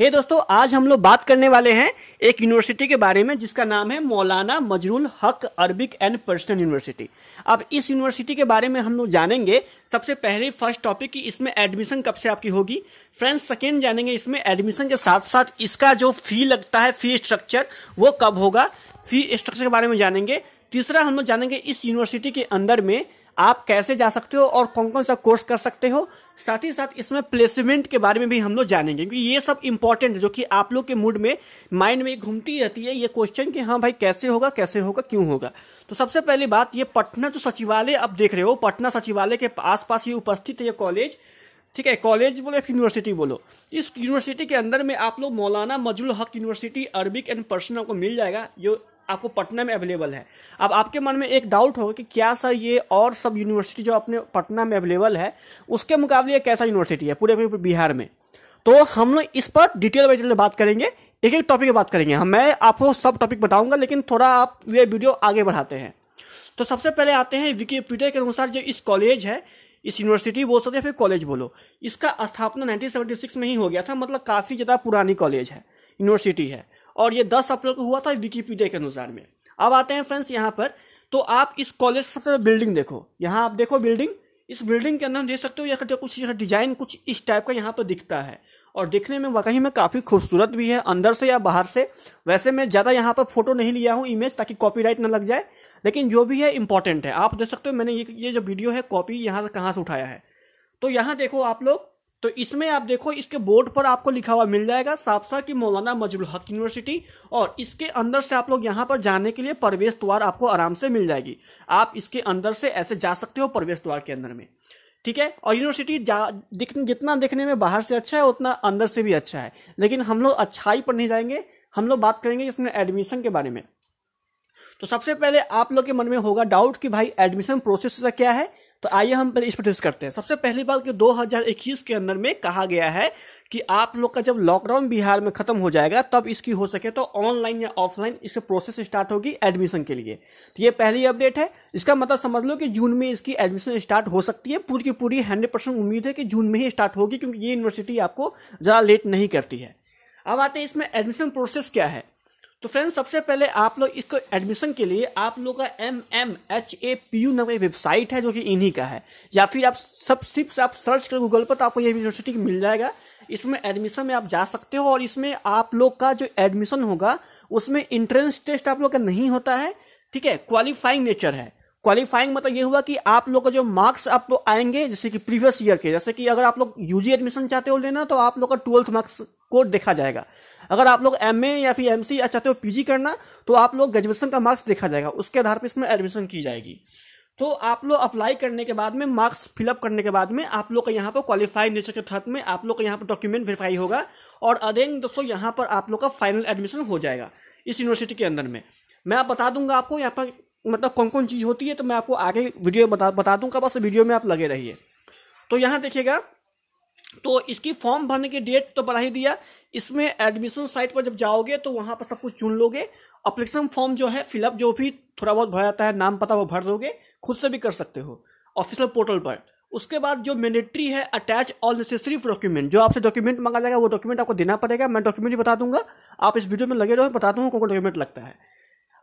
हे hey दोस्तों आज हम लोग बात करने वाले हैं एक यूनिवर्सिटी के बारे में जिसका नाम है मौलाना मजरुल हक अरबिक एंड पर्सनल यूनिवर्सिटी अब इस यूनिवर्सिटी के बारे में हम लोग जानेंगे सबसे पहले फर्स्ट टॉपिक कि इसमें एडमिशन कब से आपकी होगी फ्रेंड्स सेकेंड जानेंगे इसमें एडमिशन के साथ साथ इसका जो फी लगता है फी स्ट्रक्चर वो कब होगा फी स्ट्रक्चर के बारे में जानेंगे तीसरा हम लोग जानेंगे इस यूनिवर्सिटी के अंदर में आप कैसे जा सकते हो और कौन कौन सा कोर्स कर सकते हो साथ ही साथ इसमें प्लेसमेंट के बारे में भी हम लोग जानेंगे क्योंकि ये सब इंपॉर्टेंट जो कि आप लोग के मूड में माइंड में घूमती रहती है ये क्वेश्चन कि हाँ भाई कैसे होगा कैसे होगा क्यों होगा तो सबसे पहली बात ये पटना जो सचिवालय आप देख रहे हो पटना सचिवालय के आसपास ही उपस्थित है ये कॉलेज ठीक है कॉलेज बोलो या यूनिवर्सिटी बोलो इस यूनिवर्सिटी के अंदर में आप लोग मौलाना मजुल हक यूनिवर्सिटी अरबिक एंड पर्सन को मिल जाएगा जो आपको पटना में अवेलेबल है अब आपके मन में एक डाउट होगा कि क्या सर ये और सब यूनिवर्सिटी जो अपने पटना में अवेलेबल है उसके मुकाबले ये कैसा यूनिवर्सिटी है पूरे पूरे बिहार में तो हम लोग इस पर डिटेल बाई डिटेल बात करेंगे एक एक टॉपिक की बात करेंगे हम हाँ, मैं आपको सब टॉपिक बताऊंगा लेकिन थोड़ा आप ये वीडियो आगे बढ़ाते हैं तो सबसे पहले आते हैं विकीपीडिया के अनुसार जो इस कॉलेज है इस यूनिवर्सिटी बोल सकते हैं फिर कॉलेज बोलो इसका स्थापना 1976 में ही हो गया था मतलब काफ़ी ज़्यादा पुरानी कॉलेज है यूनिवर्सिटी है और ये दस अप्रैल को हुआ था विकीपीडिया के अनुसार में अब आते हैं फ्रेंड्स यहाँ पर तो आप इस कॉलेज बिल्डिंग देखो यहाँ आप देखो बिल्डिंग इस बिल्डिंग के अंदर देख सकते हो या कुछ डिजाइन कुछ इस टाइप का यहाँ पर दिखता है और दिखने में वाकई में काफ़ी खूबसूरत भी है अंदर से या बाहर से वैसे मैं ज़्यादा यहाँ पर फोटो नहीं लिया हूँ इमेज ताकि कॉपीराइट ना लग जाए लेकिन जो भी है इंपॉर्टेंट है आप देख सकते हो मैंने ये ये जो वीडियो है कॉपी यहाँ से कहाँ से उठाया है तो यहाँ देखो आप लोग तो इसमें आप देखो इसके बोर्ड पर आपको लिखा हुआ मिल जाएगा सापसा की मौलाना मजबुल हक यूनिवर्सिटी और इसके अंदर से आप लोग यहाँ पर जाने के लिए प्रवेश द्वार आपको आराम से मिल जाएगी आप इसके अंदर से ऐसे जा सकते हो प्रवेश द्वार के अंदर में ठीक है और यूनिवर्सिटी दिख, जितना देखने में बाहर से अच्छा है उतना अंदर से भी अच्छा है लेकिन हम लोग अच्छाई पर नहीं जाएंगे हम लोग बात करेंगे इसमें एडमिशन के बारे में तो सबसे पहले आप लोग के मन में होगा डाउट कि भाई एडमिशन प्रोसेस क्या है तो आइए हम पहले इस पर डिस्कस करते हैं सबसे पहली बात कि 2021 के अंदर में कहा गया है कि आप लोग का जब लॉकडाउन बिहार में खत्म हो जाएगा तब इसकी हो सके तो ऑनलाइन या ऑफलाइन इसकी प्रोसेस स्टार्ट होगी एडमिशन के लिए तो ये पहली अपडेट है इसका मतलब समझ लो कि जून में इसकी एडमिशन स्टार्ट हो सकती है पूरी की पूरी हंड्रेड परसेंट उम्मीद है कि जून में ही स्टार्ट होगी क्योंकि ये यूनिवर्सिटी आपको ज़्यादा लेट नहीं करती है अब आते हैं इसमें एडमिशन प्रोसेस क्या है तो फ्रेंड्स सबसे पहले आप लोग इसको एडमिशन के लिए आप लोग का M M H A P U नाम एक वेबसाइट है जो कि इन्हीं का है या फिर आप सब सिर्फ आप सर्च करें गूगल पर तो आपको ये यूनिवर्सिटी मिल जाएगा इसमें एडमिशन में आप जा सकते हो और इसमें आप लोग का जो एडमिशन होगा उसमें इंट्रेंस टेस्ट आप लोग का नहीं होता है ठीक है क्वालिफाइंग नेचर है क्वालिफाइंग मतलब ये हुआ कि आप लोग का जो मार्क्स आप लोग आएंगे जैसे कि प्रीवियस ईयर के जैसे कि अगर आप लोग यूजी एडमिशन चाहते हो लेना तो आप लोग का ट्वेल्थ मार्क्स कोड देखा जाएगा अगर आप लोग एम या फिर एम या चाहते हो पी करना तो आप लोग ग्रेजुएशन का मार्क्स देखा जाएगा उसके आधार पर इसमें एडमिशन की जाएगी तो आप लोग अप्लाई करने के बाद में मार्क्स फिलअप करने के बाद में आप लोग का यहाँ पर क्वालिफाइड नेचर के तहत में आप लोग का यहाँ पर डॉक्यूमेंट वेरीफाई होगा और अदेन दोस्तों यहाँ पर आप लोग का फाइनल एडमिशन हो जाएगा इस यूनिवर्सिटी के अंदर में मैं आप बता दूंगा आपको यहाँ पर मतलब कौन कौन चीज़ होती है तो मैं आपको आगे वीडियो बता बता दूंगा बस वीडियो में आप लगे रहिए तो यहाँ देखिएगा तो इसकी फॉर्म भरने की डेट तो बढ़ा ही दिया इसमें एडमिशन साइट पर जब जाओगे तो वहाँ पर सब कुछ चुन लोगे अप्लीकेशन फॉर्म जो है फिलअप जो भी थोड़ा बहुत भरा जाता है नाम पता वो भर दोगे खुद से भी कर सकते हो ऑफिशियल पोर्टल पर उसके बाद जो मैंडेटरी है अटैच ऑल नेसेसरी डॉक्यूमेंट जो आपसे डॉक्यूमेंट मांगा जाएगा वो डॉक्यूमेंट आपको देना पड़ेगा मैं डॉक्यूमेंट भी बता दूंगा आप इस वीडियो में लगे रहो बता दूंगा कौन डॉक्यूमेंट लगता है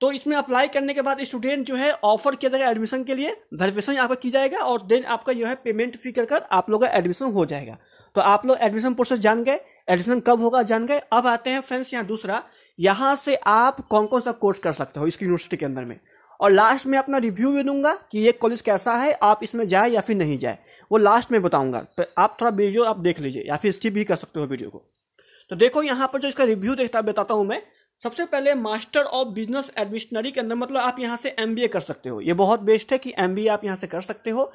तो इसमें अप्लाई करने के बाद स्टूडेंट जो है ऑफर किया जाएगा एडमिशन के लिए वेरिफिकेशन पर की जाएगा और देन आपका जो है पेमेंट फी कर कर आप लोग का एडमिशन हो जाएगा तो आप लोग एडमिशन प्रोसेस जान गए एडमिशन कब होगा जान गए अब आते हैं फ्रेंड्स यहाँ दूसरा यहाँ से आप कौन कौन सा कोर्स कर सकते हो इस यूनिवर्सिटी के अंदर में और लास्ट में अपना रिव्यू भी दूंगा कि ये कॉलेज कैसा है आप इसमें जाए या फिर नहीं जाए वो लास्ट में बताऊंगा तो आप थोड़ा वीडियो आप देख लीजिए या फिर स्किप भी कर सकते हो वीडियो को तो देखो यहाँ पर जो इसका रिव्यू देखता बताता हूँ मैं सबसे पहले मास्टर ऑफ बिजनेस एडमिशनरी के अंदर मतलब आप यहाँ से एम कर सकते हो ये बहुत बेस्ट है कि एम आप यहाँ से कर सकते हो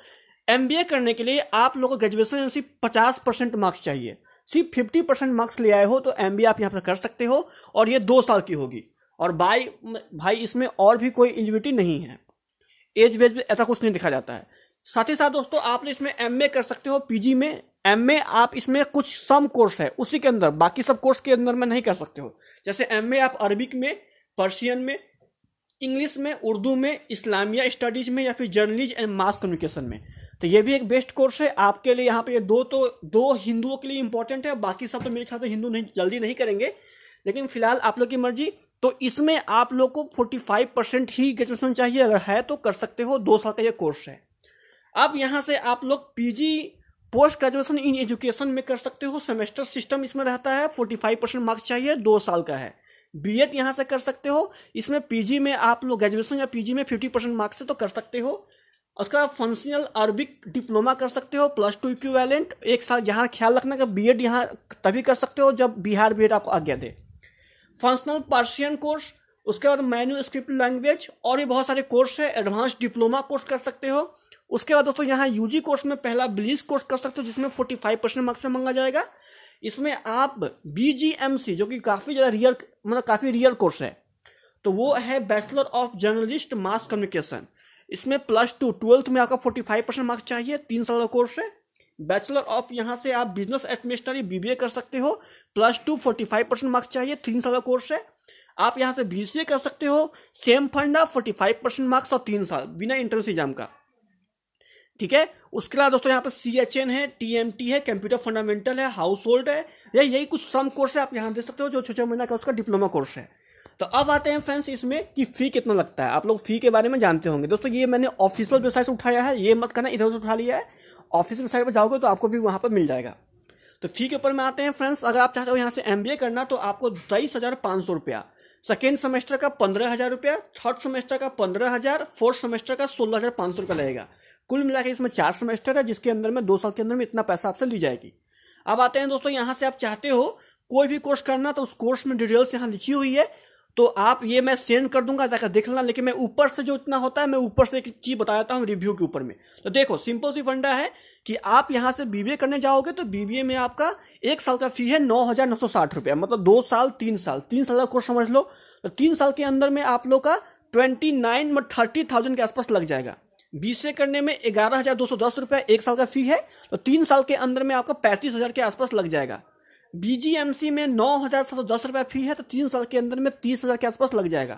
एम करने के लिए आप लोगों को ग्रेजुएशन सिर्फ पचास परसेंट मार्क्स चाहिए सिर्फ फिफ्टी परसेंट मार्क्स ले आए हो तो एम आप यहाँ पर कर सकते हो और ये दो साल की होगी और भाई भाई इसमें और भी कोई एलिजिबिलिटी नहीं है एज वेज ऐसा कुछ नहीं दिखा जाता है साथ ही साथ दोस्तों आप इसमें एम कर सकते हो पीजी में एम ए आप इसमें कुछ सम कोर्स है उसी के अंदर बाकी सब कोर्स के अंदर में नहीं कर सकते हो जैसे एम ए आप अरबिक में पर्शियन में इंग्लिश में उर्दू में इस्लामिया स्टडीज में या फिर जर्नलिज एंड मास कम्युनिकेशन में तो ये भी एक बेस्ट कोर्स है आपके लिए यहाँ पे ये दो तो दो हिंदुओं के लिए इंपॉर्टेंट है बाकी सब तो मेरे ख्याल से हिंदू नहीं जल्दी नहीं करेंगे लेकिन फिलहाल आप लोग की मर्जी तो इसमें आप लोग को फोर्टी फाइव परसेंट ही ग्रेजुएशन चाहिए अगर है तो कर सकते हो दो साल का ये कोर्स है अब यहाँ से आप लोग PG post graduation in education में कर सकते हो सेमेस्टर सिस्टम इसमें रहता है फोर्टी फाइव परसेंट मार्क्स चाहिए दो साल का है बी एड यहाँ से कर सकते हो इसमें पीजी में आप लोग ग्रेजुएशन या पीजी में फिफ्टी परसेंट मार्क्स से तो कर सकते हो उसका फंक्शनल अरबिक डिप्लोमा कर सकते हो प्लस टू इक्वेलेंट एक साल यहाँ ख्याल रखना कि बी एड यहाँ तभी कर सकते हो जब बिहार बी एड आपको आज्ञा दे फंक्शनल पार्शियन कोर्स उसके बाद मैन्यू स्क्रिप्ट लैंग्वेज और भी बहुत सारे कोर्स है एडवांस डिप्लोमा कोर्स कर सकते हो उसके बाद दोस्तों यहाँ यूजी कोर्स में पहला ब्लीस कोर्स कर सकते हो जिसमें फोर्टी फाइव परसेंट मार्क्स में मांगा जाएगा इसमें आप बीजीएमसी जो कि काफ़ी ज़्यादा रियल मतलब काफ़ी रियल कोर्स है तो वो है bachelor of journalist mass communication इसमें प्लस टू ट्वेल्थ में आपका फोर्टी फाइव परसेंट मार्क्स चाहिए तीन साल का कोर्स है बैचलर ऑफ यहाँ से आप बिजनेस एडमिनिस्ट्री बीबीए कर सकते हो plus two forty five percent marks चाहिए तीन साल का कोर्स है आप यहाँ से बी कर सकते हो सेम फंड फोर्टी फाइव परसेंट मार्क्स और तीन साल बिना इंट्रेंस एग्जाम का ठीक है उसके अलावा दोस्तों यहाँ पर सी एच एन है टी एम टी है कंप्यूटर फंडामेंटल है हाउस होल्ड है या यही कुछ सम कोर्स है आप यहाँ देख सकते हो जो छः छः महीना का उसका डिप्लोमा कोर्स है तो अब आते हैं फ्रेंड्स इसमें कि फी कितना लगता है आप लोग फी के बारे में जानते होंगे दोस्तों ये मैंने ऑफिशियल वेबसाइट से उठाया है ये मत करना इधर से उठा लिया है ऑफिस वेबसाइट पर जाओगे तो आपको भी वहाँ पर मिल जाएगा तो फी के ऊपर में आते हैं फ्रेंड्स अगर आप चाहते हो यहाँ से एम करना तो आपको तेईस हज़ार पाँच सौ रुपया सेकेंड सेमेस्टर का पंद्रह हज़ार रुपया थर्ड सेमेस्टर का पंद्रह हज़ार फोर्थ सेमेस्टर का सोलह हज़ार पाँच सौ रुपया लगेगा कुल मिला के इसमें चार सेमेस्टर है जिसके अंदर में दो साल के अंदर में इतना पैसा आपसे ली जाएगी अब आते हैं दोस्तों यहां से आप चाहते हो कोई भी कोर्स करना तो उस कोर्स में डिटेल्स यहाँ लिखी हुई है तो आप ये मैं सेंड कर दूंगा जाकर देख लेना लेकिन मैं ऊपर से जो इतना होता है मैं ऊपर से एक चीज बता देता हूँ रिव्यू के ऊपर में तो देखो सिंपल सी फंडा है कि आप यहाँ से बीबीए करने जाओगे तो बीबीए में आपका एक साल का फी है नौ हजार नौ सौ साठ रुपया मतलब दो साल तीन साल तीन साल का कोर्स समझ लो तो तीन साल के अंदर में आप लोग का ट्वेंटी नाइन थर्टी थाउजेंड के आसपास लग जाएगा बीस से करने में ग्यारह हज़ार दो सौ दस रुपये एक साल का फी है तो तीन साल के अंदर में आपका पैंतीस हज़ार के आसपास लग जाएगा बीजीएमसी में नौ हज़ार सात सौ दस रुपये फी है तो तीन साल के अंदर में तीस हज़ार के आसपास लग जाएगा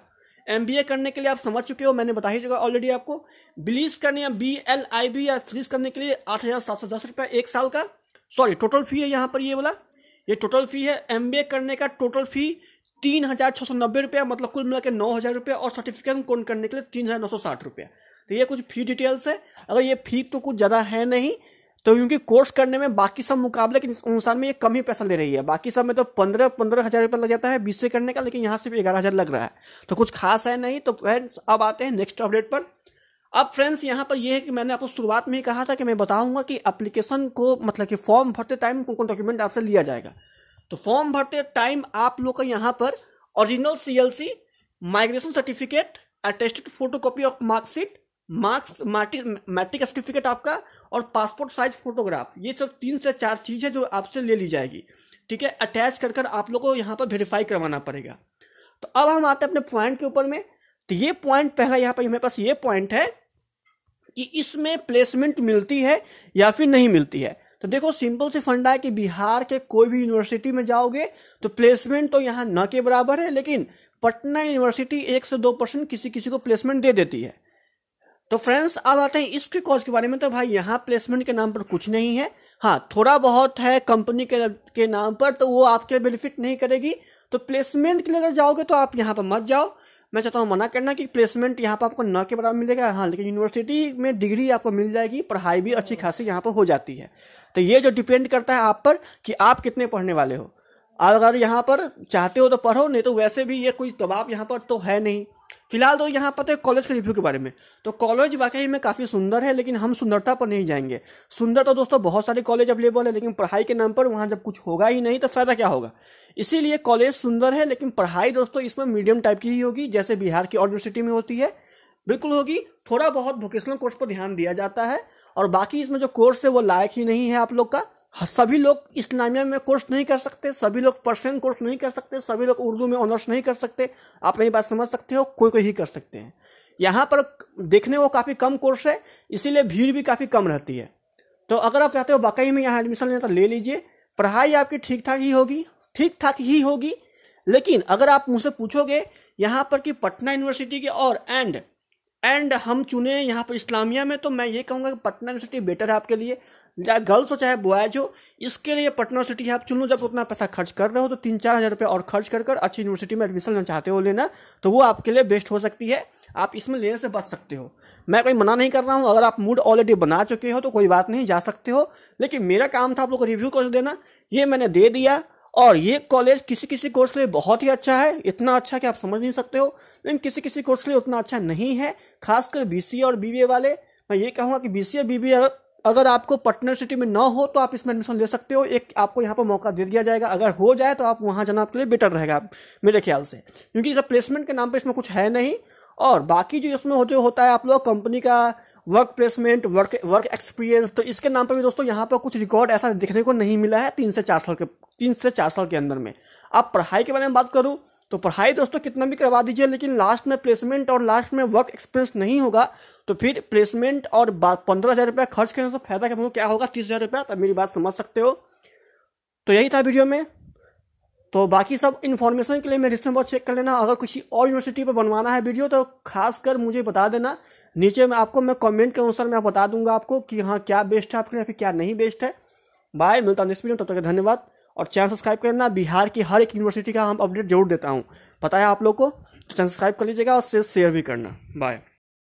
एम बी ए करने के लिए आप समझ चुके हो मैंने बता ही चुका ऑलरेडी आपको बिलीस करने या बी एल आई बी या फ्रीज करने के लिए आठ हज़ार सात सौ दस रुपये एक साल का सॉरी टोटल फी है यहाँ पर ये बोला ये टोटल फी है एम बी ए करने का टोटल फी तीन हजार छः सौ नब्बे रुपया मतलब कुल मिला के नौ हजार रुपया और सर्टिफिकेशन कौन करने के लिए तीन हजार नौ सौ साठ रुपया तो ये कुछ फी डिटेल्स है अगर ये फी तो कुछ ज़्यादा है नहीं तो क्योंकि कोर्स करने में बाकी सब मुकाबले के अनुसार में ये कम ही पैसा ले रही है बाकी सब में तो पंद्रह पंद्रह हज़ार रुपया लग जाता है बीस से करने का लेकिन यहाँ सिर्फ ग्यारह हज़ार लग रहा है तो कुछ खास है नहीं तो फ्रेंड्स अब आते हैं नेक्स्ट अपडेट पर अब फ्रेंड्स यहाँ पर यह है कि मैंने आपको शुरुआत में ही कहा था कि मैं बताऊंगा कि एप्लीकेशन को मतलब कि फॉर्म भरते टाइम कौन कौन डॉक्यूमेंट आपसे लिया जाएगा तो फॉर्म भरते टाइम आप लोग का यहाँ पर original CLC migration certificate attested photo copy of marksheet marks matric certificate आपका और पासपोर्ट साइज फोटोग्राफ ये सब तीन से चार चीज़ है जो आपसे ले ली जाएगी ठीक है अटैच कर कर आप लोग को यहाँ पर वेरीफाई करवाना पड़ेगा तो अब हम आते हैं अपने पॉइंट के ऊपर में तो ये पॉइंट पहला यहाँ पर हमारे पास ये पॉइंट है कि इसमें प्लेसमेंट मिलती है या फिर नहीं मिलती है तो देखो सिंपल से फंडा है कि बिहार के कोई भी यूनिवर्सिटी में जाओगे तो प्लेसमेंट तो यहाँ न के बराबर है लेकिन पटना यूनिवर्सिटी एक से दो परसेंट किसी किसी को प्लेसमेंट दे देती है तो फ्रेंड्स अब आते हैं इसके कॉज के बारे में तो भाई यहाँ प्लेसमेंट के नाम पर कुछ नहीं है हाँ थोड़ा बहुत है कंपनी के के नाम पर तो वो आपके बेनिफिट नहीं करेगी तो प्लेसमेंट के लिए अगर जाओगे तो आप यहाँ पर मत जाओ मैं चाहता हूँ मना करना कि प्लेसमेंट यहाँ पर आपको न के बराबर मिलेगा हाँ लेकिन यूनिवर्सिटी में डिग्री आपको मिल जाएगी पढ़ाई भी अच्छी खासी यहाँ पर हो जाती है तो ये जो डिपेंड करता है आप पर कि आप कितने पढ़ने वाले हो आप अगर यहाँ पर चाहते हो तो पढ़ो नहीं तो वैसे भी ये कोई दबाव यहाँ पर तो है नहीं फिलहाल तो यहाँ पर तो कॉलेज के रिव्यू के बारे में तो कॉलेज वाकई में काफ़ी सुंदर है लेकिन हम सुंदरता पर नहीं जाएंगे सुंदर तो दोस्तों बहुत सारे कॉलेज अवेलेबल है लेकिन पढ़ाई के नाम पर वहाँ जब कुछ होगा ही नहीं तो फ़ायदा क्या होगा इसीलिए कॉलेज सुंदर है लेकिन पढ़ाई दोस्तों इसमें मीडियम टाइप की ही होगी जैसे बिहार की यूनिवर्सिटी में होती है बिल्कुल होगी थोड़ा बहुत वोकेशनल कोर्स पर ध्यान दिया जाता है और बाकी इसमें जो कोर्स है वो लायक ही नहीं है आप लोग का हाँ, सभी लोग इस्लामिया में कोर्स नहीं कर सकते सभी लोग पर्शियन कोर्स नहीं कर सकते सभी लोग उर्दू में ऑनर्स नहीं कर सकते आप मेरी बात समझ सकते हो कोई कोई ही कर सकते हैं यहाँ पर देखने को काफ़ी कम कोर्स है इसीलिए भीड़ भी काफ़ी कम रहती है तो अगर आप चाहते हो वाकई में यहाँ एडमिशन लेना तो ले लीजिए पढ़ाई आपकी ठीक ठाक ही होगी ठीक ठाक ही होगी लेकिन अगर आप मुझसे पूछोगे यहाँ पर कि पटना यूनिवर्सिटी के और एंड एंड हम चुने यहाँ पर इस्लामिया में तो मैं ये कहूँगा कि पटना यूनिवर्सिटी बेटर है आपके लिए चाहे गर्ल्स हो चाहे बॉयज हो इसके लिए पटना सिटी है आप चुन लो जब उतना पैसा खर्च कर रहे हो तो तीन चार हज़ार रुपये और खर्च कर कर अच्छी यूनिवर्सिटी में एडमिशन लेना चाहते हो लेना तो वो आपके लिए बेस्ट हो सकती है आप इसमें लेने से बच सकते हो मैं कोई मना नहीं कर रहा हूँ अगर आप मूड ऑलरेडी बना चुके हो तो कोई बात नहीं जा सकते हो लेकिन मेरा काम था आप लोग को रिव्यू कर देना ये मैंने दे दिया और ये कॉलेज किसी किसी कोर्स के लिए बहुत ही अच्छा है इतना अच्छा कि आप समझ नहीं सकते हो लेकिन किसी किसी कोर्स के लिए उतना अच्छा नहीं है खासकर बी और बी वाले मैं ये कहूँगा कि बी सी बी बीबीए अगर आपको पटनर सिटी में ना हो तो आप इसमें एडमिशन ले सकते हो एक आपको यहाँ पर मौका दे दिया जाएगा अगर हो जाए तो आप वहाँ जाना आपके लिए बेटर रहेगा मेरे ख्याल से क्योंकि इस प्लेसमेंट के नाम पर इसमें कुछ है नहीं और बाकी जो इसमें जो होता है आप लोग कंपनी का work placement work work experience तो इसके नाम पर भी दोस्तों यहाँ पर कुछ रिकॉर्ड ऐसा देखने को नहीं मिला है तीन से चार साल के तीन से चार साल के अंदर में आप पढ़ाई के बारे में बात करूँ तो पढ़ाई दोस्तों कितना भी करवा दीजिए लेकिन लास्ट में प्लेसमेंट और लास्ट में वर्क एक्सपीरियंस नहीं होगा तो फिर प्लेसमेंट और पंद्रह हज़ार रुपया खर्च करने से फायदा क्या मतलब क्या होगा तीस हज़ार रुपया तब मेरी बात समझ सकते हो तो यही था वीडियो में तो बाकी सब इन्फॉर्मेशन के लिए मैं डिस्क्रिप्शन बॉक्स चेक कर लेना अगर किसी और यूनिवर्सिटी पर बनवाना है वीडियो तो खासकर मुझे बता देना नीचे में आपको मैं कमेंट के अनुसार मैं बता दूंगा आपको कि हाँ क्या बेस्ट है आपके लिए फिर क्या नहीं बेस्ट है बाय मिलता नेक्स्ट वीडियो तब तक धन्यवाद और चैनल सब्सक्राइब करना बिहार की हर एक यूनिवर्सिटी का हम अपडेट जरूर देता हूँ पता है आप लोग को तो चैनल सब्सक्राइब कर लीजिएगा और शेयर भी करना बाय